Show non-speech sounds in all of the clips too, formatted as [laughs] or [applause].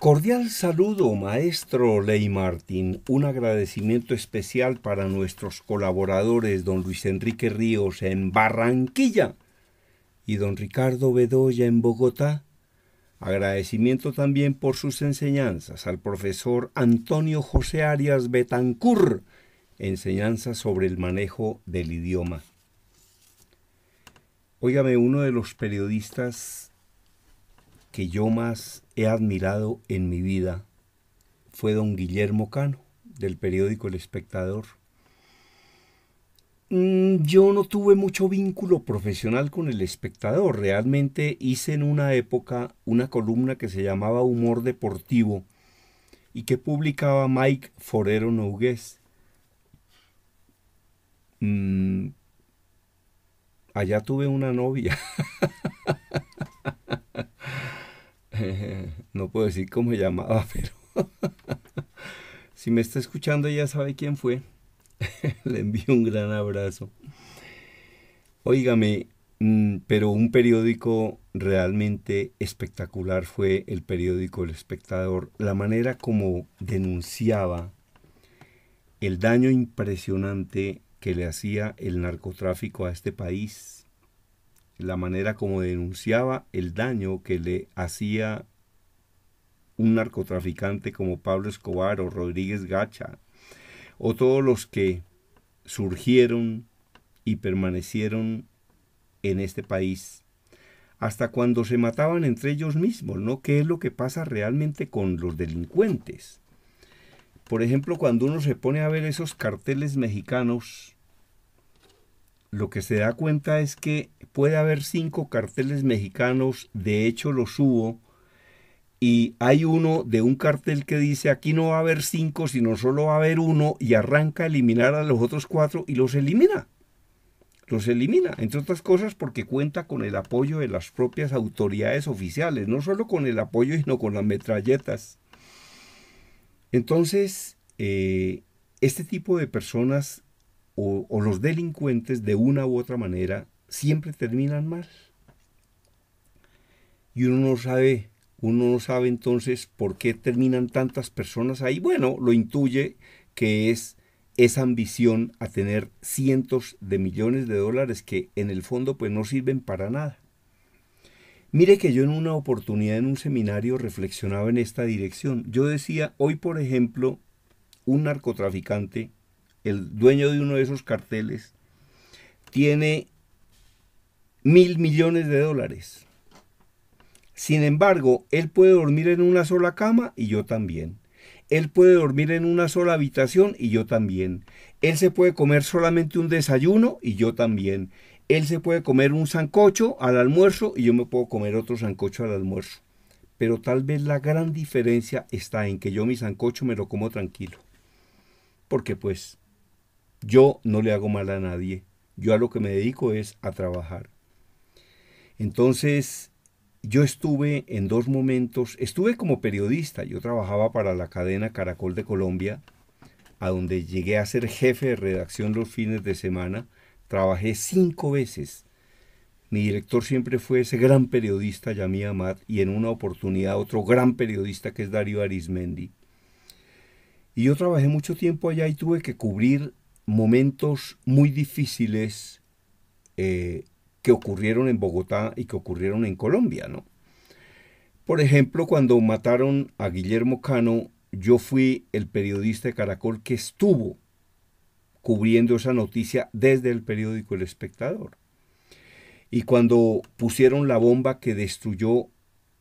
Cordial saludo, maestro Ley Martín. Un agradecimiento especial para nuestros colaboradores, don Luis Enrique Ríos en Barranquilla y don Ricardo Bedoya en Bogotá. Agradecimiento también por sus enseñanzas al profesor Antonio José Arias Betancur, enseñanzas sobre el manejo del idioma. Óigame, uno de los periodistas que yo más he admirado en mi vida fue don Guillermo Cano, del periódico El Espectador. Mm, yo no tuve mucho vínculo profesional con el espectador. Realmente hice en una época una columna que se llamaba Humor Deportivo y que publicaba Mike Forero Nougués. Mm, allá tuve una novia. [laughs] [laughs] no puedo decir cómo llamaba, [laughs] pero [laughs] si me está escuchando ya sabe quién fue. Le envío un gran abrazo. Óigame, mm, pero un periódico realmente espectacular fue el periódico El Espectador. La manera como denunciaba el daño impresionante que le hacía el narcotráfico a este país la manera como denunciaba el daño que le hacía un narcotraficante como Pablo Escobar o Rodríguez Gacha, o todos los que surgieron y permanecieron en este país, hasta cuando se mataban entre ellos mismos, ¿no? ¿Qué es lo que pasa realmente con los delincuentes? Por ejemplo, cuando uno se pone a ver esos carteles mexicanos lo que se da cuenta es que puede haber cinco carteles mexicanos, de hecho los hubo, y hay uno de un cartel que dice aquí no va a haber cinco, sino solo va a haber uno, y arranca a eliminar a los otros cuatro y los elimina. Los elimina, entre otras cosas porque cuenta con el apoyo de las propias autoridades oficiales, no solo con el apoyo, sino con las metralletas. Entonces, eh, este tipo de personas o, los delincuentes de una u otra manera siempre terminan mal. Y uno no sabe, uno no sabe entonces por qué terminan tantas personas ahí. Bueno, lo intuye que es esa ambición a tener cientos de millones de dólares que en el fondo pues no sirven para nada. Mire que yo en una oportunidad en un seminario reflexionaba en esta dirección. Yo decía, hoy por ejemplo, un narcotraficante el dueño de uno de esos carteles, tiene mil millones de dólares. Sin embargo, él puede dormir en una sola cama y yo también. Él puede dormir en una sola habitación y yo también. Él se puede comer solamente un desayuno y yo también. Él se puede comer un sancocho al almuerzo y yo me puedo comer otro sancocho al almuerzo. Pero tal vez la gran diferencia está en que yo mi sancocho me lo como tranquilo. Porque pues yo no le hago mal a nadie. Yo a lo que me dedico es a trabajar. Entonces, yo estuve en dos momentos, estuve como periodista, yo trabajaba para la cadena Caracol de Colombia, a donde llegué a ser jefe de redacción los fines de semana, trabajé cinco veces. Mi director siempre fue ese gran periodista, Yami Amat, y en una oportunidad otro gran periodista que es Darío Arismendi. Y yo trabajé mucho tiempo allá y tuve que cubrir momentos muy difíciles eh, que ocurrieron en Bogotá y que ocurrieron en Colombia, ¿no? Por ejemplo, cuando mataron a Guillermo Cano, yo fui el periodista de Caracol que estuvo cubriendo esa noticia desde el periódico El Espectador. Y cuando pusieron la bomba que destruyó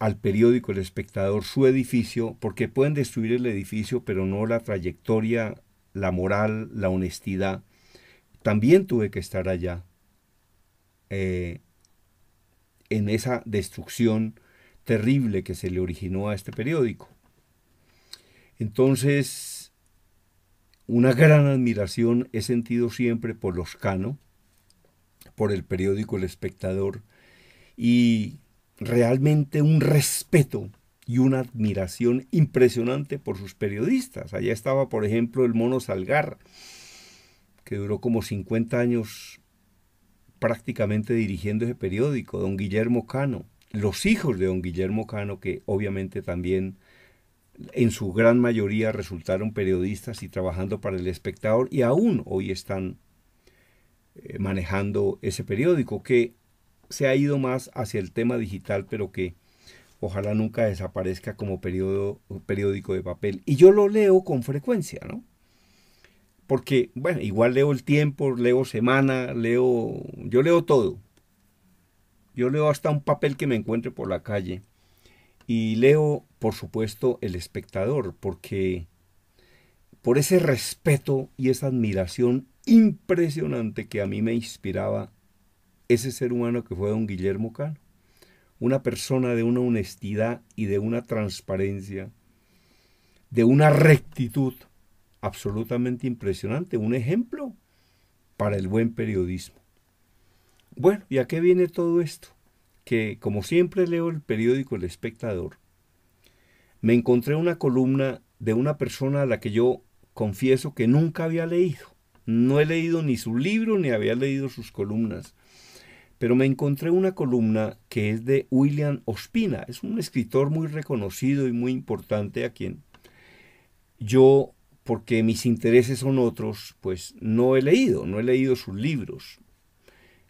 al periódico El Espectador su edificio, porque pueden destruir el edificio, pero no la trayectoria la moral, la honestidad. También tuve que estar allá eh, en esa destrucción terrible que se le originó a este periódico. Entonces, una gran admiración he sentido siempre por los Cano, por el periódico El Espectador, y realmente un respeto y una admiración impresionante por sus periodistas. Allá estaba, por ejemplo, el mono Salgar, que duró como 50 años prácticamente dirigiendo ese periódico, don Guillermo Cano, los hijos de don Guillermo Cano, que obviamente también en su gran mayoría resultaron periodistas y trabajando para el espectador y aún hoy están eh, manejando ese periódico que se ha ido más hacia el tema digital, pero que ojalá nunca desaparezca como periódico de papel. Y yo lo leo con frecuencia, ¿no? Porque, bueno, igual leo el tiempo, leo semana, leo, yo leo todo. Yo leo hasta un papel que me encuentre por la calle. Y leo, por supuesto, el espectador, porque por ese respeto y esa admiración impresionante que a mí me inspiraba ese ser humano que fue don Guillermo Cano una persona de una honestidad y de una transparencia, de una rectitud absolutamente impresionante, un ejemplo para el buen periodismo. Bueno, ¿y a qué viene todo esto? Que como siempre leo el periódico El Espectador, me encontré una columna de una persona a la que yo confieso que nunca había leído. No he leído ni su libro ni había leído sus columnas pero me encontré una columna que es de William Ospina, es un escritor muy reconocido y muy importante a quien yo, porque mis intereses son otros, pues no he leído, no he leído sus libros.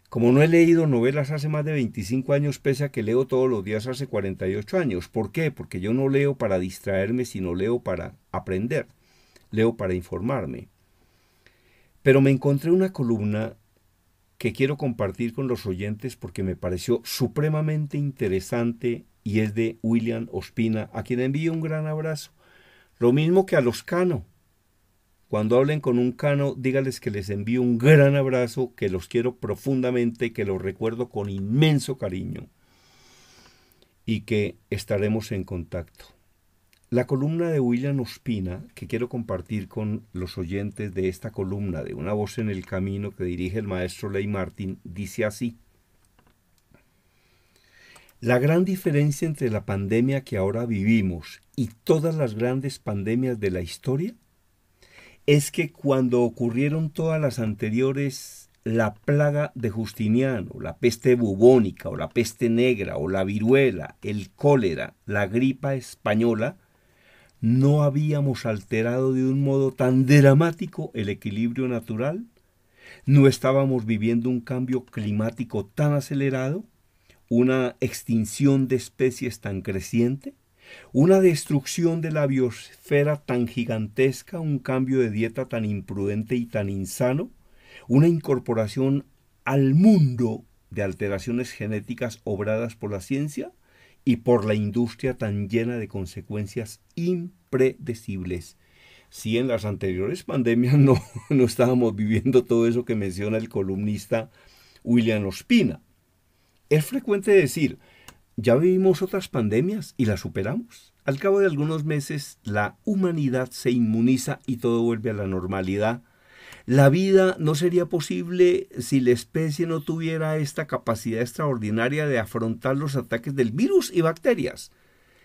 Como no he leído novelas hace más de 25 años, pese a que leo todos los días hace 48 años. ¿Por qué? Porque yo no leo para distraerme, sino leo para aprender, leo para informarme. Pero me encontré una columna que quiero compartir con los oyentes porque me pareció supremamente interesante y es de William Ospina, a quien envío un gran abrazo. Lo mismo que a los Cano. Cuando hablen con un Cano, dígales que les envío un gran abrazo, que los quiero profundamente, que los recuerdo con inmenso cariño y que estaremos en contacto. La columna de William Ospina, que quiero compartir con los oyentes de esta columna de Una voz en el camino que dirige el maestro Ley Martin, dice así. La gran diferencia entre la pandemia que ahora vivimos y todas las grandes pandemias de la historia es que cuando ocurrieron todas las anteriores, la plaga de Justiniano, la peste bubónica o la peste negra o la viruela, el cólera, la gripa española, no habíamos alterado de un modo tan dramático el equilibrio natural, no estábamos viviendo un cambio climático tan acelerado, una extinción de especies tan creciente, una destrucción de la biosfera tan gigantesca, un cambio de dieta tan imprudente y tan insano, una incorporación al mundo de alteraciones genéticas obradas por la ciencia, y por la industria tan llena de consecuencias impredecibles. Si en las anteriores pandemias no, [laughs] no estábamos viviendo todo eso que menciona el columnista William Ospina. Es frecuente decir, ya vivimos otras pandemias y las superamos. Al cabo de algunos meses, la humanidad se inmuniza y todo vuelve a la normalidad la vida no sería posible si la especie no tuviera esta capacidad extraordinaria de afrontar los ataques del virus y bacterias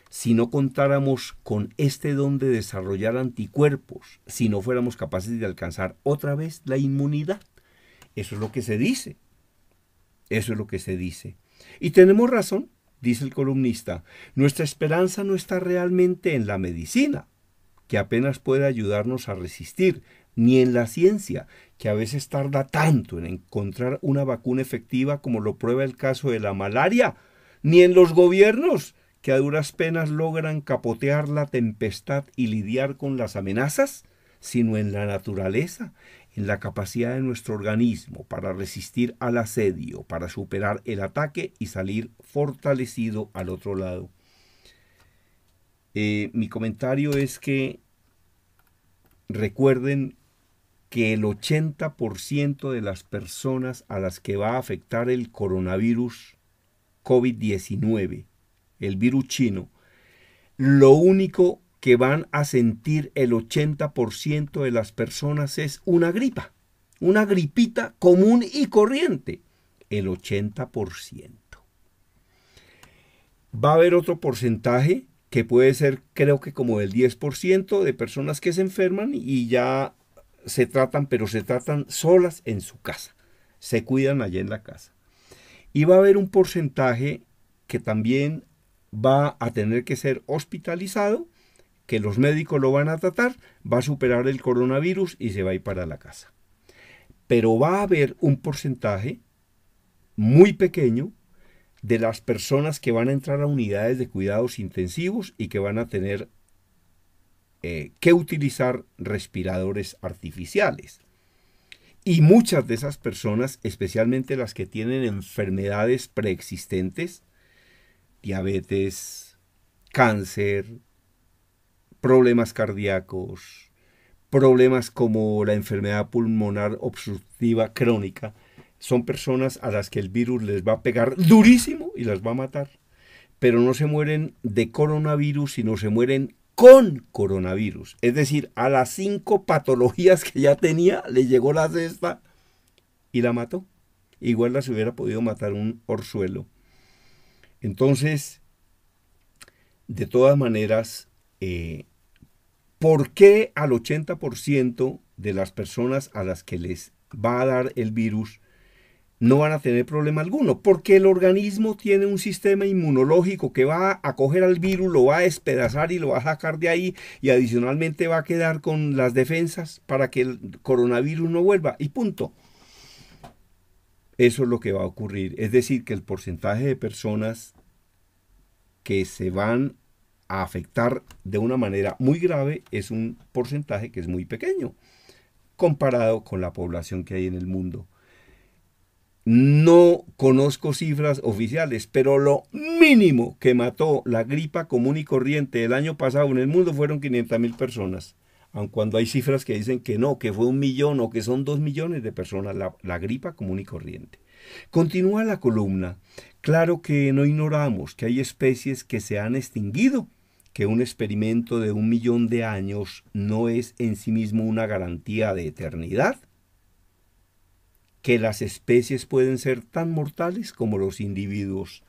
si no contáramos con este don de desarrollar anticuerpos, si no fuéramos capaces de alcanzar otra vez la inmunidad. Eso es lo que se dice. Eso es lo que se dice. Y tenemos razón, dice el columnista, nuestra esperanza no está realmente en la medicina, que apenas puede ayudarnos a resistir, ni en la ciencia, que a veces tarda tanto en encontrar una vacuna efectiva como lo prueba el caso de la malaria, ni en los gobiernos, que a duras penas logran capotear la tempestad y lidiar con las amenazas, sino en la naturaleza, en la capacidad de nuestro organismo para resistir al asedio, para superar el ataque y salir fortalecido al otro lado. Eh, mi comentario es que recuerden que el 80% de las personas a las que va a afectar el coronavirus COVID-19, el virus chino, lo único que van a sentir el 80% de las personas es una gripa, una gripita común y corriente, el 80%. Va a haber otro porcentaje que puede ser creo que como el 10% de personas que se enferman y ya se tratan, pero se tratan solas en su casa. Se cuidan allá en la casa. Y va a haber un porcentaje que también va a tener que ser hospitalizado, que los médicos lo van a tratar, va a superar el coronavirus y se va a ir para la casa. Pero va a haber un porcentaje muy pequeño de las personas que van a entrar a unidades de cuidados intensivos y que van a tener eh, que utilizar respiradores artificiales. Y muchas de esas personas, especialmente las que tienen enfermedades preexistentes, diabetes, cáncer, problemas cardíacos, problemas como la enfermedad pulmonar obstructiva crónica, son personas a las que el virus les va a pegar durísimo y las va a matar. Pero no se mueren de coronavirus, sino se mueren con coronavirus. Es decir, a las cinco patologías que ya tenía, le llegó la cesta y la mató. Igual se hubiera podido matar un orzuelo. Entonces, de todas maneras, eh, ¿por qué al 80% de las personas a las que les va a dar el virus no van a tener problema alguno, porque el organismo tiene un sistema inmunológico que va a coger al virus, lo va a despedazar y lo va a sacar de ahí y adicionalmente va a quedar con las defensas para que el coronavirus no vuelva y punto. Eso es lo que va a ocurrir. Es decir, que el porcentaje de personas que se van a afectar de una manera muy grave es un porcentaje que es muy pequeño comparado con la población que hay en el mundo. No conozco cifras oficiales, pero lo mínimo que mató la gripa común y corriente el año pasado en el mundo fueron 500.000 personas. Aun cuando hay cifras que dicen que no, que fue un millón o que son dos millones de personas, la, la gripa común y corriente. Continúa la columna. Claro que no ignoramos que hay especies que se han extinguido, que un experimento de un millón de años no es en sí mismo una garantía de eternidad que las especies pueden ser tan mortales como los individuos.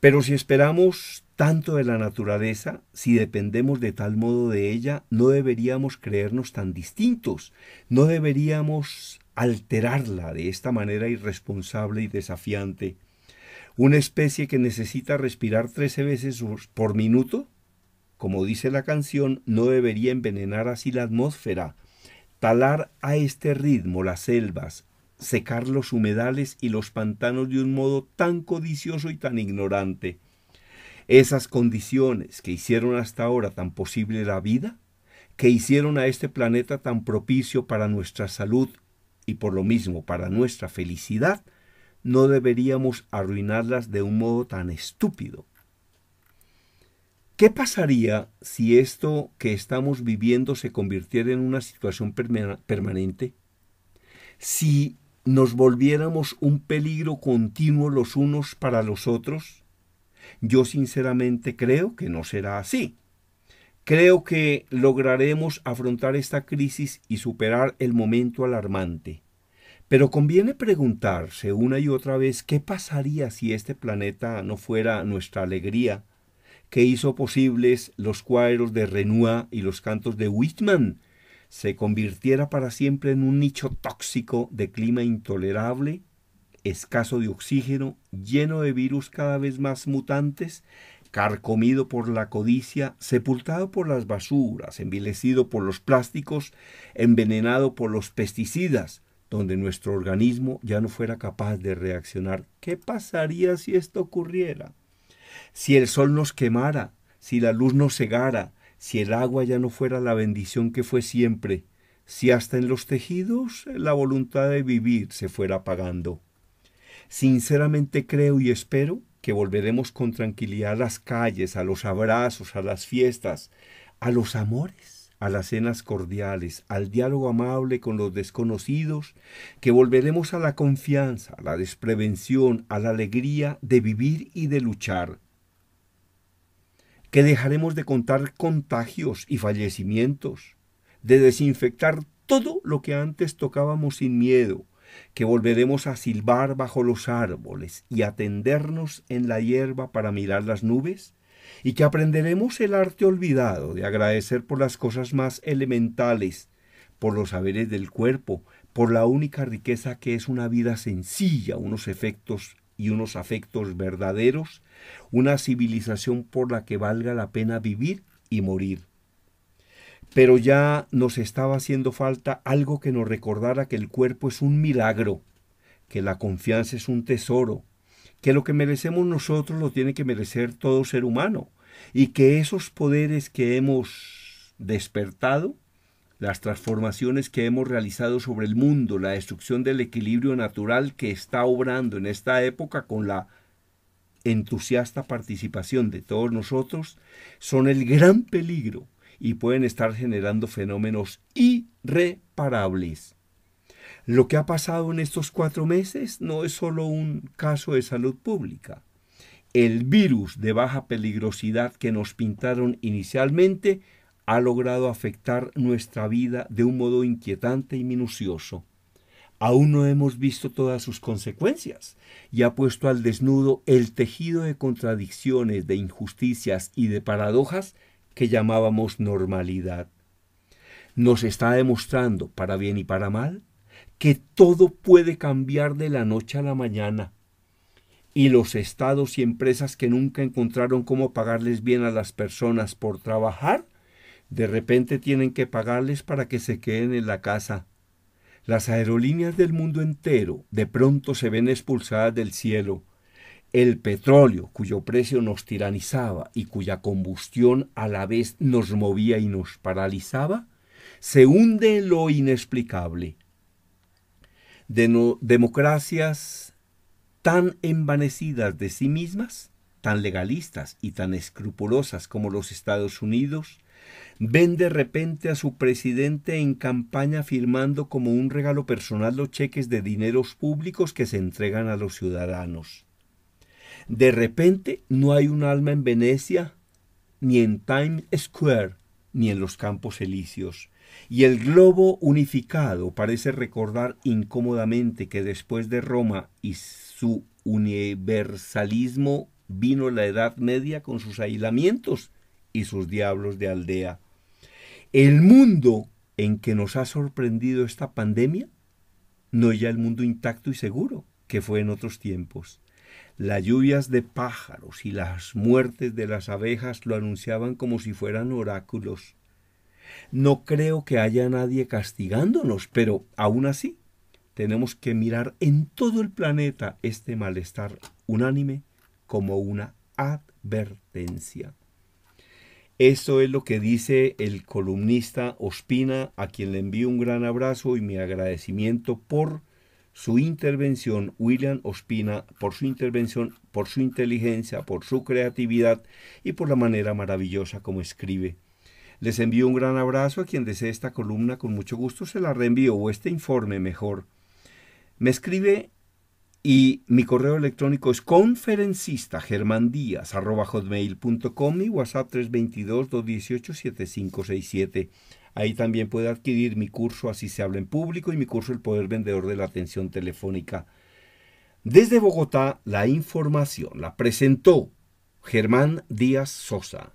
Pero si esperamos tanto de la naturaleza, si dependemos de tal modo de ella, no deberíamos creernos tan distintos, no deberíamos alterarla de esta manera irresponsable y desafiante. Una especie que necesita respirar 13 veces por minuto, como dice la canción, no debería envenenar así la atmósfera. Talar a este ritmo las selvas, secar los humedales y los pantanos de un modo tan codicioso y tan ignorante. Esas condiciones que hicieron hasta ahora tan posible la vida, que hicieron a este planeta tan propicio para nuestra salud y por lo mismo para nuestra felicidad, no deberíamos arruinarlas de un modo tan estúpido. ¿Qué pasaría si esto que estamos viviendo se convirtiera en una situación permanente? Si nos volviéramos un peligro continuo los unos para los otros? Yo sinceramente creo que no será así. Creo que lograremos afrontar esta crisis y superar el momento alarmante. Pero conviene preguntarse una y otra vez qué pasaría si este planeta no fuera nuestra alegría, que hizo posibles los cuadros de Renoir y los cantos de Whitman, se convirtiera para siempre en un nicho tóxico de clima intolerable, escaso de oxígeno, lleno de virus cada vez más mutantes, carcomido por la codicia, sepultado por las basuras, envilecido por los plásticos, envenenado por los pesticidas, donde nuestro organismo ya no fuera capaz de reaccionar. ¿Qué pasaría si esto ocurriera? Si el sol nos quemara, si la luz nos cegara, si el agua ya no fuera la bendición que fue siempre, si hasta en los tejidos la voluntad de vivir se fuera apagando. Sinceramente creo y espero que volveremos con tranquilidad a las calles, a los abrazos, a las fiestas, a los amores, a las cenas cordiales, al diálogo amable con los desconocidos, que volveremos a la confianza, a la desprevención, a la alegría de vivir y de luchar, que dejaremos de contar contagios y fallecimientos, de desinfectar todo lo que antes tocábamos sin miedo, que volveremos a silbar bajo los árboles y a tendernos en la hierba para mirar las nubes, y que aprenderemos el arte olvidado de agradecer por las cosas más elementales, por los saberes del cuerpo, por la única riqueza que es una vida sencilla, unos efectos y unos afectos verdaderos, una civilización por la que valga la pena vivir y morir. Pero ya nos estaba haciendo falta algo que nos recordara que el cuerpo es un milagro, que la confianza es un tesoro, que lo que merecemos nosotros lo tiene que merecer todo ser humano, y que esos poderes que hemos despertado las transformaciones que hemos realizado sobre el mundo, la destrucción del equilibrio natural que está obrando en esta época con la entusiasta participación de todos nosotros, son el gran peligro y pueden estar generando fenómenos irreparables. Lo que ha pasado en estos cuatro meses no es solo un caso de salud pública. El virus de baja peligrosidad que nos pintaron inicialmente ha logrado afectar nuestra vida de un modo inquietante y minucioso. Aún no hemos visto todas sus consecuencias y ha puesto al desnudo el tejido de contradicciones, de injusticias y de paradojas que llamábamos normalidad. Nos está demostrando, para bien y para mal, que todo puede cambiar de la noche a la mañana, y los estados y empresas que nunca encontraron cómo pagarles bien a las personas por trabajar, de repente tienen que pagarles para que se queden en la casa. Las aerolíneas del mundo entero de pronto se ven expulsadas del cielo. El petróleo, cuyo precio nos tiranizaba y cuya combustión a la vez nos movía y nos paralizaba, se hunde en lo inexplicable. De democracias tan envanecidas de sí mismas, tan legalistas y tan escrupulosas como los Estados Unidos, Ven de repente a su presidente en campaña firmando como un regalo personal los cheques de dineros públicos que se entregan a los ciudadanos. De repente no hay un alma en Venecia, ni en Times Square, ni en los campos elíseos. Y el globo unificado parece recordar incómodamente que después de Roma y su universalismo vino la Edad Media con sus aislamientos y sus diablos de aldea. El mundo en que nos ha sorprendido esta pandemia no es ya el mundo intacto y seguro que fue en otros tiempos. Las lluvias de pájaros y las muertes de las abejas lo anunciaban como si fueran oráculos. No creo que haya nadie castigándonos, pero aún así tenemos que mirar en todo el planeta este malestar unánime como una advertencia. Esto es lo que dice el columnista Ospina, a quien le envío un gran abrazo y mi agradecimiento por su intervención, William Ospina, por su intervención, por su inteligencia, por su creatividad y por la manera maravillosa como escribe. Les envío un gran abrazo a quien desee esta columna, con mucho gusto se la reenvío o este informe mejor. Me escribe y mi correo electrónico es conferencista y WhatsApp 322-218-7567. Ahí también puede adquirir mi curso Así se habla en público y mi curso El Poder Vendedor de la Atención Telefónica. Desde Bogotá, la información la presentó Germán Díaz Sosa.